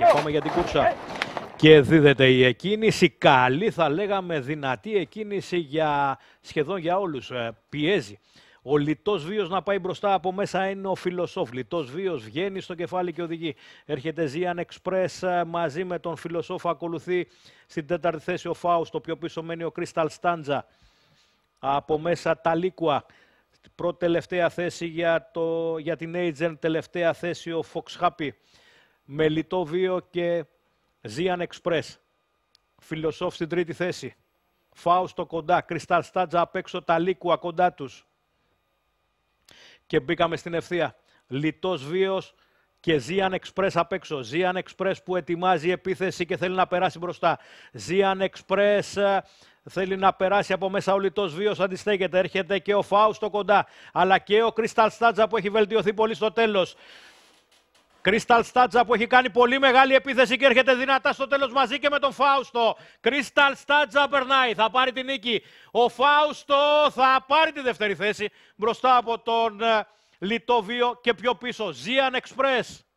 Και πάμε για την κούρσα. Και δίδεται η εκκίνηση, καλή θα λέγαμε δυνατή εκκίνηση για σχεδόν για όλους. Ε, πιέζει. Ο Λιτός Βίος να πάει μπροστά από μέσα είναι ο Φιλοσόφ. Λιτός βίος βγαίνει στο κεφάλι και οδηγεί. Έρχεται Ζίαν express ε, μαζί με τον Φιλοσόφ. Ακολουθεί στην τέταρτη θέση ο Φάουστο. Πιο πίσω μένει ο Κρίσταλ Στάντζα. Από μέσα τα Λίκουα. Πρώτη τελευταία θέση για, το, για την Agent. Τελευταία θέση ο Χάπι με Λιτό Βίο και Zian Express. Φιλοσόφ στην τρίτη θέση. Φάουστο κοντά, Κρυστάλ Στάτζα απ' έξω, Ταλίκουα κοντά τους. Και μπήκαμε στην ευθεία. Λιτός Βίος και Zian Express απ' έξω. Zian Express που ετοιμάζει επίθεση και θέλει να περάσει μπροστά. Zian Express ε, Θέλει να περάσει από μέσα ο Λιτός Βίος. Αντιστέκεται. Έρχεται και ο Φάουστο κοντά. Αλλά και ο Κρυσταλ Στάτζα που έχει βελτιωθεί πολύ στο τέλος. Κρίσταλ Στάτζα που έχει κάνει πολύ μεγάλη επίθεση και έρχεται δυνατά στο τέλος μαζί και με τον Φάουστο. Κρίσταλ Στάτζα περνάει, θα πάρει την νίκη. Ο Φάουστο θα πάρει τη δεύτερη θέση μπροστά από τον ε, Λιτόβιο και πιο πίσω. Ζίαν Express.